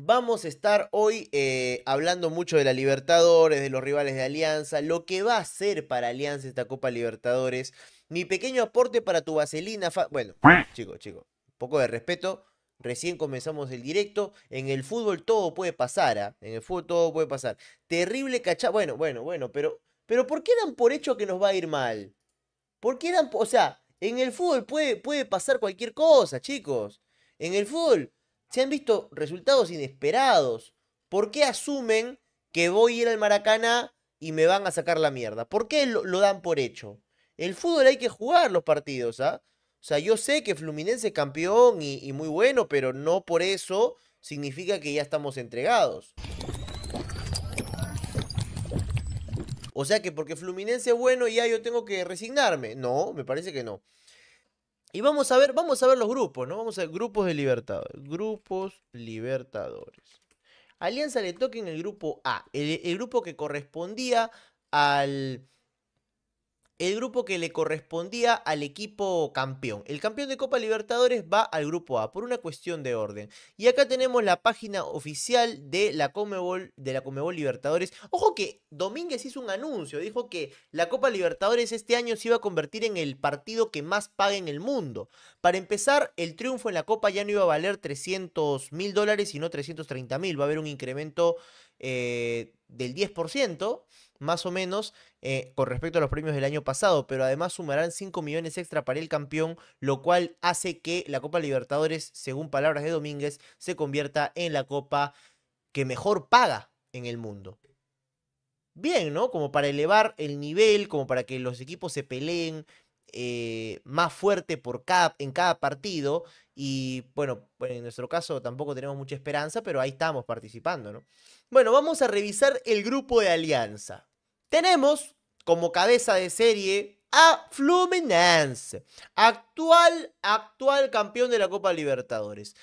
Vamos a estar hoy eh, hablando mucho de la Libertadores, de los rivales de Alianza, lo que va a ser para Alianza esta Copa Libertadores. Mi pequeño aporte para tu vaselina. Bueno, chicos, chicos, poco de respeto. Recién comenzamos el directo. En el fútbol todo puede pasar, ¿ah? En el fútbol todo puede pasar. Terrible cachá. Bueno, bueno, bueno, pero, pero ¿por qué dan por hecho que nos va a ir mal? ¿Por qué dan.? O sea, en el fútbol puede, puede pasar cualquier cosa, chicos. En el fútbol se han visto resultados inesperados. ¿Por qué asumen que voy a ir al Maracaná y me van a sacar la mierda? ¿Por qué lo, dan por hecho? El fútbol hay que jugar los partidos, ¿ah? O sea, yo sé que Fluminense es campeón y, y muy bueno, pero no por eso significa que ya estamos entregados. O sea que porque Fluminense es bueno ya yo tengo que resignarme. No, me parece que no. Y vamos a ver, vamos a ver los grupos, ¿no? Vamos a ver grupos de libertadores. Grupos libertadores. Alianza le toca en el grupo A, el grupo que correspondía al el grupo que le correspondía al equipo campeón. El campeón de Copa Libertadores va al grupo A por una cuestión de orden. Y acá tenemos la página oficial de la Comebol, de la Libertadores. Ojo que Domínguez hizo un anuncio, dijo que la Copa Libertadores este año se iba a convertir en el partido que más paga en el mundo. Para empezar, el triunfo en la Copa ya no iba a valer 300 mil dólares, sino 330 mil. Va a haber un incremento eh, del 10% más o menos, eh, con respecto a los premios del año pasado, pero además sumarán 5 millones extra para el campeón, lo cual hace que la Copa Libertadores, según palabras de Domínguez, se convierta en la copa que mejor paga en el mundo. Bien, ¿no? Como para elevar el nivel, como para que los equipos se peleen eh, más fuerte por en cada partido. Y bueno, pues, en nuestro caso tampoco tenemos mucha esperanza, pero ahí estamos participando, ¿no? Bueno, vamos a revisar el grupo de alianza. Tenemos como cabeza de serie a Fluminense, actual, actual campeón de la Copa Libertadores.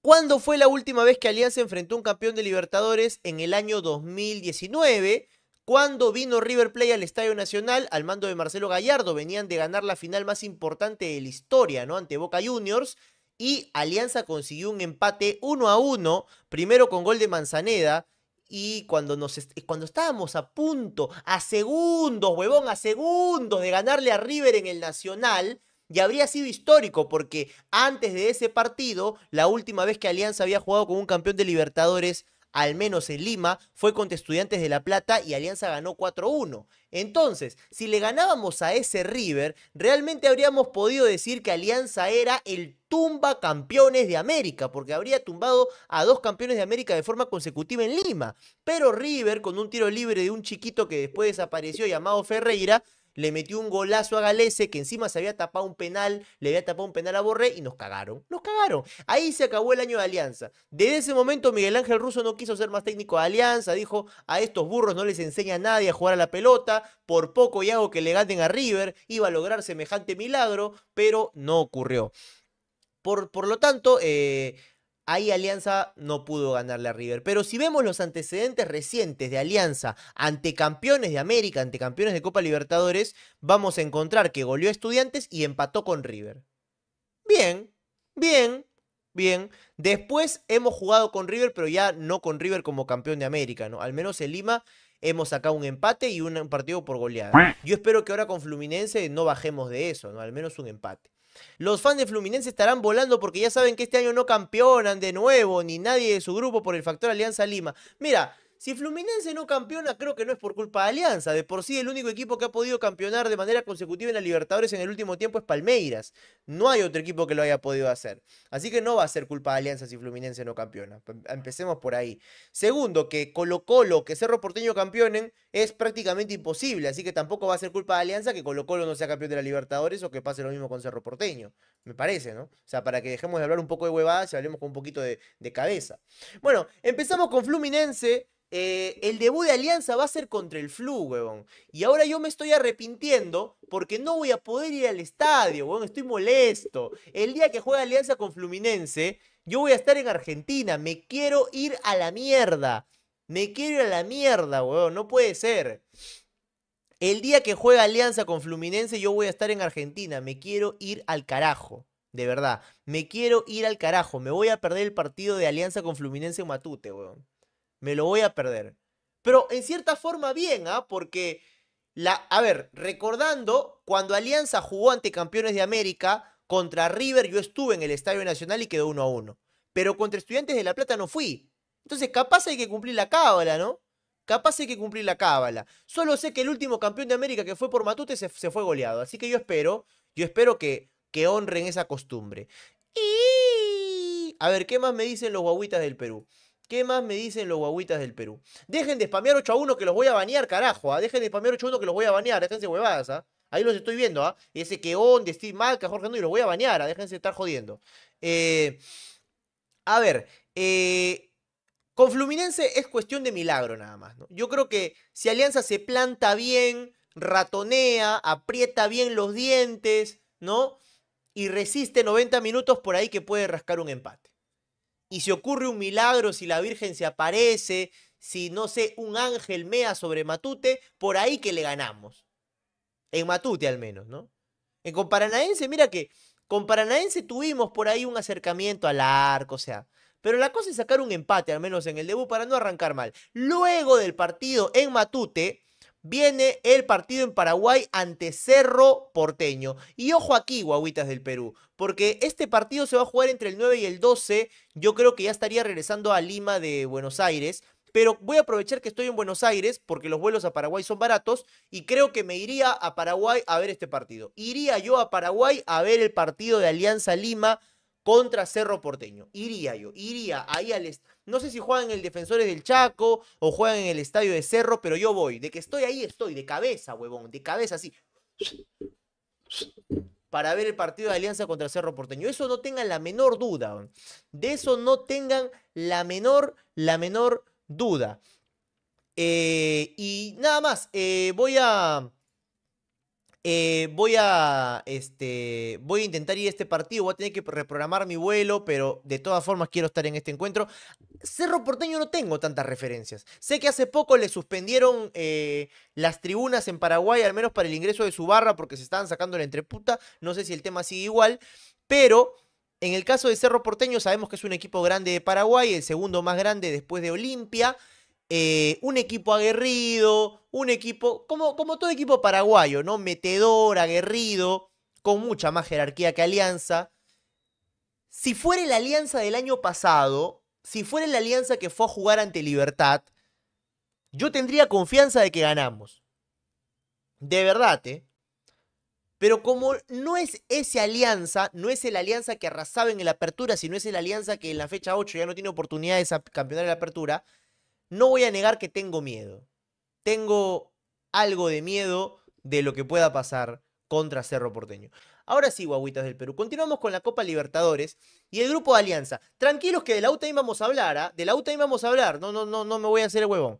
¿Cuándo fue la última vez que Alianza enfrentó un campeón de Libertadores? En el año 2019 cuando vino River Play al Estadio Nacional, al mando de Marcelo Gallardo, venían de ganar la final más importante de la historia, ¿no? Ante Boca Juniors. Y Alianza consiguió un empate 1 a 1, primero con gol de Manzaneda. Y cuando, nos cuando estábamos a punto, a segundos, huevón, a segundos de ganarle a River en el Nacional, y habría sido histórico porque antes de ese partido, la última vez que Alianza había jugado con un campeón de Libertadores al menos en Lima, fue contra Estudiantes de La Plata y Alianza ganó 4-1. Entonces, si le ganábamos a ese River, realmente habríamos podido decir que Alianza era el tumba campeones de América, porque habría tumbado a dos campeones de América de forma consecutiva en Lima. Pero River, con un tiro libre de un chiquito que después desapareció llamado Ferreira, le metió un golazo a Galese, que encima se había tapado un penal, le había tapado un penal a Borré y nos cagaron. Nos cagaron. Ahí se acabó el año de Alianza. Desde ese momento Miguel Ángel Russo no quiso ser más técnico de Alianza, dijo, a estos burros no les enseña a nadie a jugar a la pelota, por poco y algo que le ganen a River, iba a lograr semejante milagro, pero no ocurrió. Por, por lo tanto, eh, Ahí Alianza no pudo ganarle a River. Pero si vemos los antecedentes recientes de Alianza ante campeones de América, ante campeones de Copa Libertadores, vamos a encontrar que goleó a Estudiantes y empató con River. Bien, bien, bien. Después hemos jugado con River, pero ya no con River como campeón de América, ¿no? Al menos en Lima hemos sacado un empate y un partido por goleada. Yo espero que ahora con Fluminense no bajemos de eso, ¿no? Al menos un empate. Los fans de Fluminense estarán volando porque ya saben que este año no campeonan de nuevo, ni nadie de su grupo por el factor Alianza Lima. Mira, si Fluminense no campeona, creo que no es por culpa de Alianza. De por sí, el único equipo que ha podido campeonar de manera consecutiva en la Libertadores en el último tiempo es Palmeiras. No hay otro equipo que lo haya podido hacer. Así que no va a ser culpa de Alianza si Fluminense no campeona. Em, empecemos por ahí. Segundo, que Colo Colo, que Cerro Porteño campeonen es prácticamente imposible. Así que tampoco va a ser culpa de Alianza que Colo Colo no sea campeón de la Libertadores o que pase lo mismo con Cerro Porteño. Me parece, ¿no? O sea, para que dejemos de hablar un poco de huevadas y hablemos con un poquito de, de cabeza. Bueno, empezamos con Fluminense eh, el debut de Alianza va a ser contra el Flu, weón Y ahora yo me estoy arrepintiendo porque no voy a poder ir al estadio, weón Estoy molesto. El día que juega Alianza con Fluminense, yo voy a estar en Argentina. Me quiero ir a la mierda. Me quiero ir a la mierda, weón No puede ser. El día que juega Alianza con Fluminense, yo voy a estar en Argentina. Me quiero ir al carajo. De verdad. Me quiero ir al carajo. Me voy a perder el partido de Alianza con Fluminense o Matute, weón me lo voy a perder. Pero en cierta forma bien, ¿ah? Porque, la, a ver, recordando, cuando Alianza jugó ante Campeones de América contra River, yo estuve en el Estadio Nacional y quedó uno a uno. Pero contra Estudiantes de La Plata no fui. Entonces, capaz hay que cumplir la cábala, ¿no? Capaz hay que cumplir la cábala. Solo sé que el último campeón de América que fue por Matute se, fue goleado. Así que yo espero, yo espero que, que honren esa costumbre. Y... A ver, ¿qué más me dicen los guaguitas del Perú? ¿Qué más me dicen los guaguitas del Perú? Dejen de spamear 8 a 1 que los voy a banear, carajo. ¿ah? Dejen de spamear 8 a 1 que los voy a banear. Déjense huevadas, ¿ah? Ahí los estoy viendo, ¿ah? Ese que de Steve Malca, Jorge Nui, los voy a banear, ¿ah? Déjense estar jodiendo. Eh, a ver, eh, con Fluminense es cuestión de milagro nada más, Yo creo que si Alianza se planta bien, ratonea, aprieta bien los dientes, ¿no? Y resiste 90 minutos por ahí que puede rascar un empate y si ocurre un milagro, si la Virgen se aparece, si no sé, un ángel mea sobre Matute, por ahí que le ganamos. En Matute al menos, ¿no? En Comparanaense, mira que con Paranaense tuvimos por ahí un acercamiento al arco, o sea. Pero la cosa es sacar un empate, al menos en el debut, para no arrancar mal. Luego del partido en Matute, viene el partido en Paraguay ante Cerro Porteño. Y ojo aquí, guaguitas del Perú, porque este partido se va a jugar entre el 9 y el 12. Yo creo que ya estaría regresando a Lima de Buenos Aires. Pero voy a aprovechar que estoy en Buenos Aires porque los vuelos a Paraguay son baratos y creo que me iría a Paraguay a ver este partido. Iría yo a Paraguay a ver el partido de Alianza Lima contra Cerro Porteño. Iría yo, iría ahí al... No sé si juegan en el Defensores del Chaco o juegan en el Estadio de Cerro, pero yo voy. De que estoy ahí, estoy, de cabeza, huevón, de cabeza así. Para ver el partido de Alianza contra Cerro Porteño. Eso no tengan la menor duda. De eso no tengan la menor, la menor duda. Eh, y nada más, eh, voy a... Eh, voy a este voy a intentar ir a este partido, voy a tener que reprogramar mi vuelo, pero de todas formas quiero estar en este encuentro. Cerro Porteño no tengo tantas referencias. Sé que hace poco le suspendieron eh, las tribunas en Paraguay, al menos para el ingreso de su barra, porque se estaban sacando la entreputa. No sé si el tema sigue igual, pero en el caso de Cerro Porteño sabemos que es un equipo grande de Paraguay, el segundo más grande después de Olimpia. Eh, un equipo aguerrido, un equipo, como, todo equipo paraguayo, ¿no? Metedor, aguerrido, con mucha más jerarquía que Alianza. Si fuera la Alianza del año pasado, si fuera la Alianza que fue a jugar ante Libertad, yo tendría confianza de que ganamos. De verdad, ¿eh? Pero como no es esa alianza, no es la alianza que arrasaba en la apertura, sino es la alianza que en la fecha 8 ya no tiene oportunidad de campeonar en la apertura, no voy a negar que tengo miedo. Tengo algo de miedo de lo que pueda pasar contra Cerro Porteño. Ahora sí, guaguitas del Perú. Continuamos con la Copa Libertadores y el grupo de Alianza. Tranquilos que de la UTA vamos a hablar, ¿ah? De la UTA vamos a hablar. No, no, no, no me voy a hacer el huevón.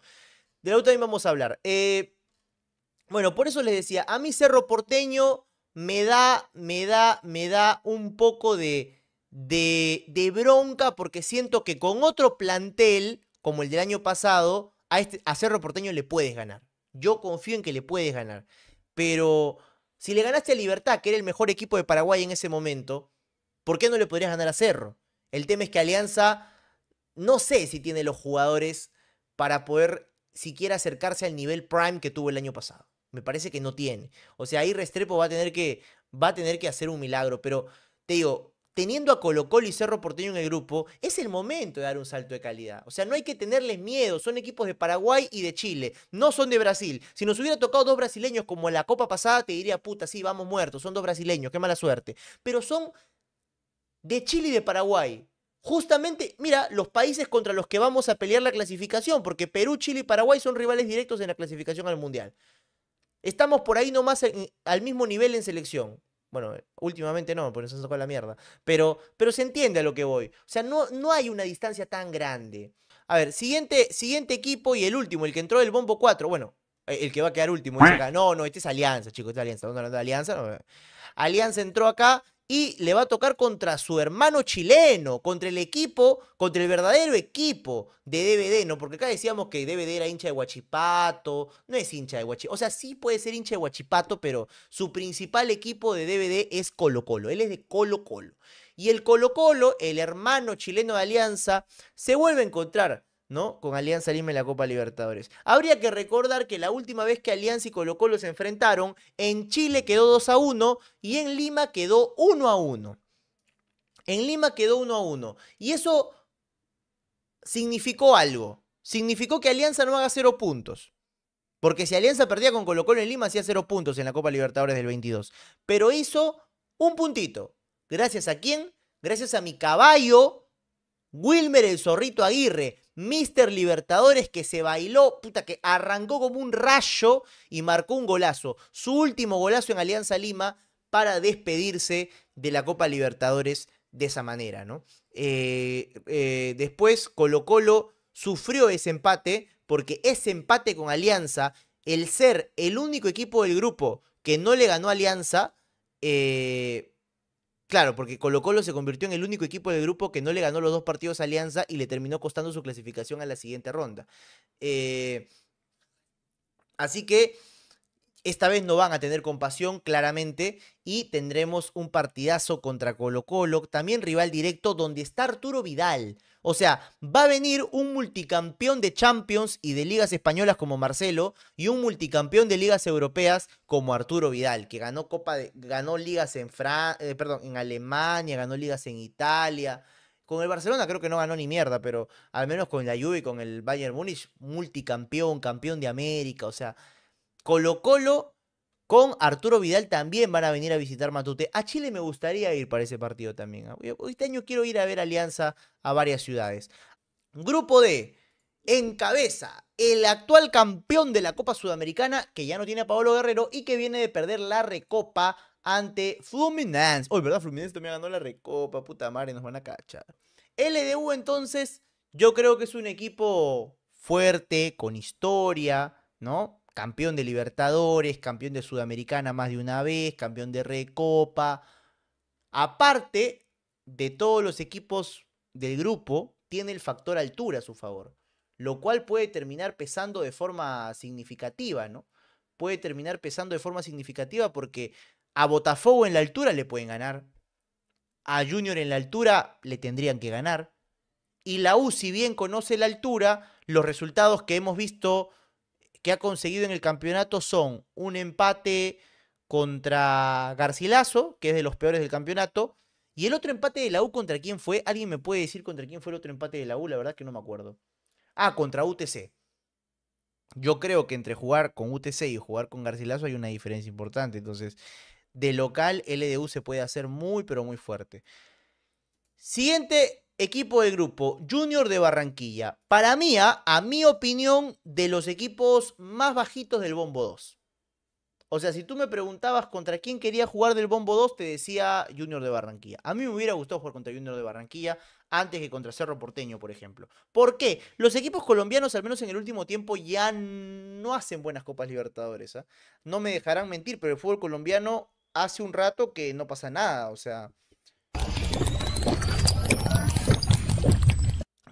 De la UTA vamos a hablar. Eh, bueno, por eso les decía, a mí Cerro Porteño me da, me da, me da un poco de bronca porque siento que con otro plantel como el del año pasado, a, este, Cerro Porteño le puedes ganar. Yo confío en que le puedes ganar. Pero si le ganaste a Libertad, que era el mejor equipo de Paraguay en ese momento, ¿por qué no le podrías ganar a Cerro? El tema es que Alianza no sé si tiene los jugadores para poder siquiera acercarse al nivel prime que tuvo el año pasado. Me parece que no tiene. O sea, ahí Restrepo va a tener que, va a tener que hacer un milagro. Pero te digo, teniendo a Colo Colo y Cerro Porteño en el grupo, es el momento de dar un salto de calidad. O sea, no hay que tenerles miedo, son equipos de Paraguay y de Chile, no son de Brasil. Si nos hubiera tocado dos brasileños como en la Copa pasada, te diría, puta, sí, vamos muertos, son dos brasileños, qué mala suerte. Pero son de Chile y de Paraguay. Justamente, mira, los países contra los que vamos a pelear la clasificación, porque Perú, Chile y Paraguay son rivales directos en la clasificación al Mundial. Estamos por ahí nomás al mismo nivel en selección. Bueno, últimamente no, por eso se sacado la mierda. Pero, pero se entiende a lo que voy. O sea, no, no hay una distancia tan grande. A ver, siguiente, siguiente equipo y el último, el que entró del bombo 4. Bueno, eh, el que va a quedar último. No, no, este es Alianza, chicos, este es Alianza. ¿Dónde está Alianza? Eh. Alianza entró acá y le va a tocar contra su hermano chileno, contra el equipo, contra el verdadero equipo de DVD, ¿no? Porque acá decíamos que DVD era hincha de Huachipato, no es hincha de Huachipato, o sea, sí puede ser hincha de Huachipato, pero su principal equipo de DVD es Colo Colo, él es de Colo Colo. Y el Colo Colo, el hermano chileno de Alianza, se vuelve a encontrar ¿no? Con Alianza Lima en la Copa Libertadores. Habría que recordar que la última vez que Alianza y Colo Colo se enfrentaron, en Chile quedó 2 a 1 y en Lima quedó 1 a 1. En Lima quedó 1 a 1. Y eso significó algo. Significó que Alianza no haga 0 puntos. Porque si Alianza perdía con Colo Colo en Lima, hacía 0 puntos en la Copa Libertadores del 22. Pero hizo un puntito. ¿Gracias a quién? Gracias a mi caballo, Wilmer el Zorrito Aguirre, Mister Libertadores que se bailó, puta, que arrancó como un rayo y marcó un golazo. Su último golazo en Alianza Lima para despedirse de la Copa Libertadores de esa manera, ¿no? Eh, eh, después Colo Colo sufrió ese empate porque ese empate con Alianza, el ser el único equipo del grupo que no le ganó Alianza, eh, Claro, porque Colo Colo se convirtió en el único equipo del grupo que no le ganó los dos partidos a Alianza y le terminó costando su clasificación a la siguiente ronda. Eh, así que esta vez no van a tener compasión, claramente, y tendremos un partidazo contra Colo Colo, también rival directo, donde está Arturo Vidal. O sea, va a venir un multicampeón de Champions y de ligas españolas como Marcelo y un multicampeón de ligas europeas como Arturo Vidal, que ganó Copa de, ganó ligas en Fran eh, perdón, en Alemania, ganó ligas en Italia. Con el Barcelona creo que no ganó ni mierda, pero al menos con la Juve y con el Bayern Munich multicampeón, campeón de América, o sea, Colo Colo con Arturo Vidal también van a venir a visitar Matute. A Chile me gustaría ir para ese partido también. Ah, este año quiero ir a ver Alianza a varias ciudades. Grupo D. cabeza, el actual campeón de la Copa Sudamericana, que ya no tiene a Pablo Guerrero y que viene de perder la recopa ante Fluminense. Hoy, ¿verdad? Fluminense también ganó la recopa, puta madre, nos van a cachar. LDU entonces, yo creo que es un equipo fuerte, con historia, ¿no? campeón de Libertadores, campeón de Sudamericana más de una vez, campeón de Recopa. Aparte de todos los equipos del grupo, tiene el factor altura a su favor, lo cual puede terminar pesando de forma significativa, ¿no? Puede terminar pesando de forma significativa porque a Botafogo en la altura le pueden ganar, a Junior en la altura le tendrían que ganar, y la U, si bien conoce la altura, los resultados que hemos visto que ha conseguido en el campeonato son un empate contra Garcilaso, que es de los peores del campeonato, y el otro empate de la U contra quién fue. ¿Alguien me puede decir contra quién fue el otro empate de la U? La verdad que no me acuerdo. Ah, contra UTC. Yo creo que entre jugar con UTC y jugar con Garcilaso hay una diferencia importante. Entonces, de local, LDU se puede hacer muy, pero muy fuerte. Siguiente equipo de grupo, Junior de Barranquilla. Para mí, ¿ah? a, mi opinión, de los equipos más bajitos del Bombo 2. O sea, si tú me preguntabas contra quién quería jugar del Bombo 2, te decía Junior de Barranquilla. A mí me hubiera gustado jugar contra Junior de Barranquilla antes que contra Cerro Porteño, por ejemplo. ¿Por qué? Los equipos colombianos, al menos en el último tiempo, ya no hacen buenas Copas Libertadores. ¿ah? No me dejarán mentir, pero el fútbol colombiano hace un rato que no pasa nada. O sea...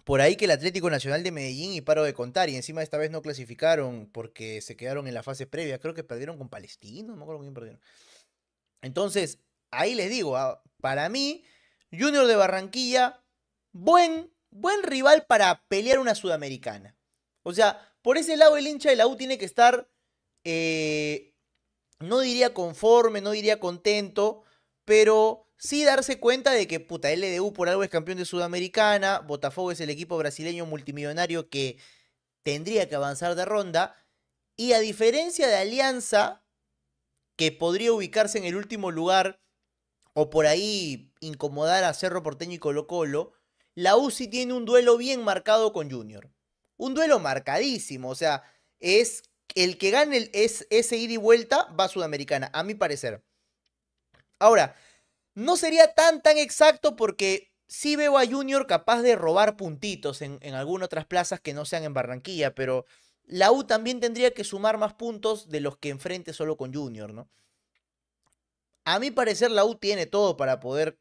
Por ahí que el Atlético Nacional de Medellín y paro de contar, y encima esta vez no clasificaron porque se quedaron en la fase previa, creo que perdieron con Palestino, no me acuerdo quién perdieron. Entonces, ahí les digo, ah, para mí, Junior de Barranquilla, buen, buen rival para pelear una Sudamericana. O sea, por ese lado el hincha de la U tiene que estar, eh, no diría conforme, no diría contento, pero sí darse cuenta de que, puta, LDU por algo es campeón de Sudamericana, Botafogo es el equipo brasileño multimillonario que tendría que avanzar de ronda, y a diferencia de Alianza, que podría ubicarse en el último lugar o por ahí incomodar a Cerro Porteño y Colo Colo, la UCI tiene un duelo bien marcado con Junior. Un duelo marcadísimo, o sea, es el que gane es, ese ida y vuelta va a Sudamericana, a mi parecer. Ahora, no sería tan tan exacto porque sí veo a Junior capaz de robar puntitos en, algunas otras plazas que no sean en Barranquilla, pero la U también tendría que sumar más puntos de los que enfrente solo con Junior, ¿no? A mi parecer la U tiene todo para poder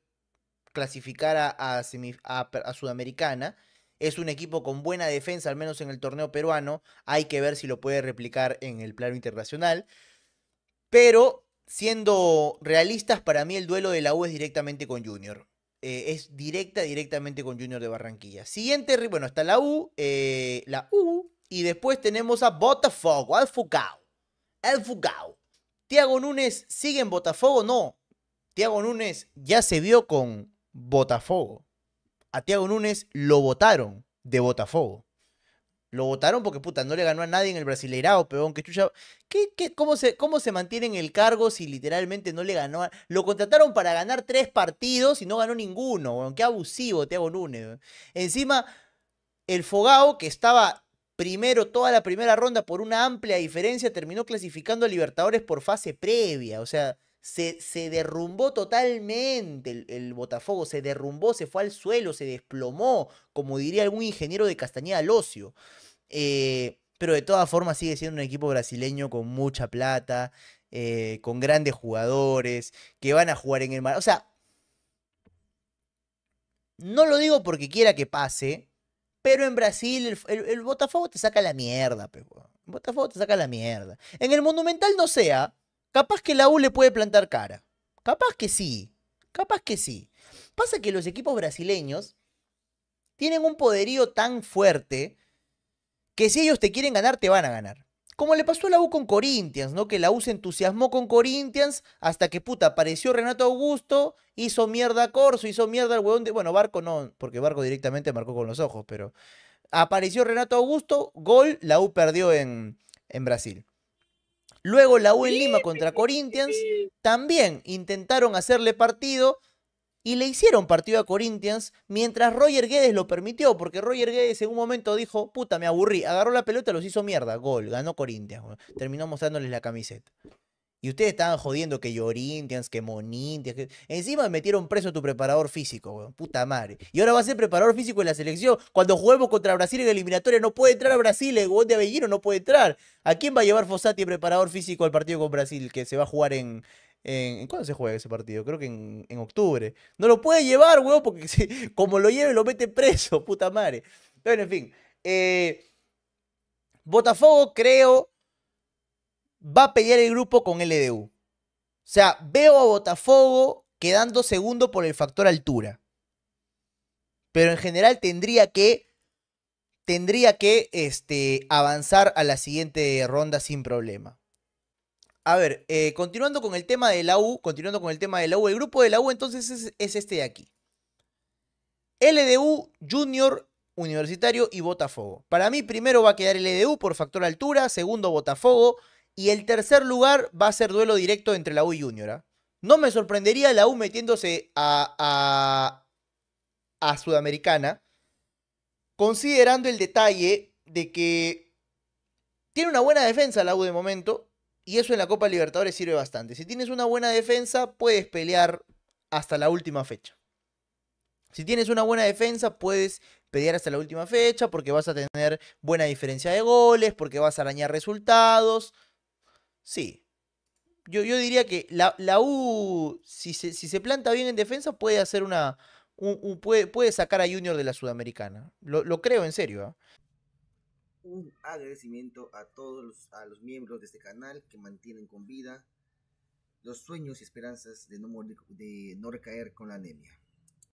clasificar a, a Sudamericana. Es un equipo con buena defensa, al menos en el torneo peruano. Hay que ver si lo puede replicar en el plano internacional. Pero siendo realistas, para mí el duelo de la U es directamente con Junior. Eh, es directa, directamente con Junior de Barranquilla. Siguiente, bueno, está la U, eh, la U, y después tenemos a Botafogo, al Fugao. Al Fugao. ¿Tiago Núñez sigue en Botafogo? No. Tiago Núñez ya se vio con Botafogo. A Tiago Núñez lo votaron de Botafogo. Lo votaron porque, puta, no le ganó a nadie en el Brasileirao, peón. Que chucha. ¿Qué, cómo, se, ¿Cómo se mantiene en el cargo si literalmente no le ganó a... Lo contrataron para ganar tres partidos y no ganó ninguno, weón. Qué abusivo, Thiago Nunes. Encima, el Fogao, que estaba primero toda la primera ronda por una amplia diferencia, terminó clasificando a Libertadores por fase previa. O sea, se, derrumbó totalmente el, Botafogo, se derrumbó, se fue al suelo, se desplomó, como diría algún ingeniero de Castañeda al ocio. Eh, pero de todas formas sigue siendo un equipo brasileño con mucha plata, eh, con grandes jugadores, que van a jugar en el mar. O sea, no lo digo porque quiera que pase, pero en Brasil el, Botafogo te saca la mierda, El Botafogo te saca la mierda. En el Monumental no sea, Capaz que la U le puede plantar cara. Capaz que sí. Capaz que sí. Pasa que los equipos brasileños tienen un poderío tan fuerte que si ellos te quieren ganar, te van a ganar. Como le pasó a la U con Corinthians, ¿no? Que la U se entusiasmó con Corinthians hasta que puta apareció Renato Augusto, hizo mierda a Corso, hizo mierda al huevón de. Bueno, Barco no, porque Barco directamente marcó con los ojos, pero. Apareció Renato Augusto, gol, la U perdió en, en Brasil. Luego la U en Lima contra Corinthians también intentaron hacerle partido y le hicieron partido a Corinthians mientras Roger Guedes lo permitió, porque Roger Guedes en un momento dijo, puta, me aburrí, agarró la pelota, los hizo mierda, gol, ganó Corinthians, terminó mostrándoles la camiseta. Y ustedes estaban jodiendo que Llorintians, que Monintians. Que... Encima metieron preso a tu preparador físico, weón. Puta madre. Y ahora va a ser preparador físico en la selección. Cuando juguemos contra Brasil en la eliminatoria, no puede entrar a Brasil. El gol de Avellino no puede entrar. ¿A quién va a llevar Fossati, preparador físico, al partido con Brasil? Que se va a jugar en, en, ¿Cuándo se juega ese partido? Creo que en, octubre. No lo puede llevar, weón, porque como lo lleve lo mete preso, puta madre. Bueno, en fin. Eh, Botafogo creo va a pelear el grupo con LDU. O sea, veo a Botafogo quedando segundo por el factor altura. Pero en general tendría que tendría que este, avanzar a la siguiente ronda sin problema. A ver, eh, continuando con el tema de la U, continuando con el tema de la U, el grupo de la U entonces es, es este de aquí. LDU, Junior, Universitario y Botafogo. Para mí primero va a quedar LDU por factor altura, segundo Botafogo, y el tercer lugar va a ser duelo directo entre la U y Junior. ¿ah? No me sorprendería la U metiéndose a, a Sudamericana, considerando el detalle de que tiene una buena defensa la U de momento, y eso en la Copa Libertadores sirve bastante. Si tienes una buena defensa, puedes pelear hasta la última fecha. Si tienes una buena defensa, puedes pelear hasta la última fecha porque vas a tener buena diferencia de goles, porque vas a arañar resultados. Sí. Yo, yo diría que la, la U, si se, si se, planta bien en defensa, puede hacer una. puede, puede, sacar a Junior de la Sudamericana. Lo, creo en serio. ¿ah? Un agradecimiento a todos los, a los miembros de este canal que mantienen con vida los sueños y esperanzas de no, de no recaer con la anemia.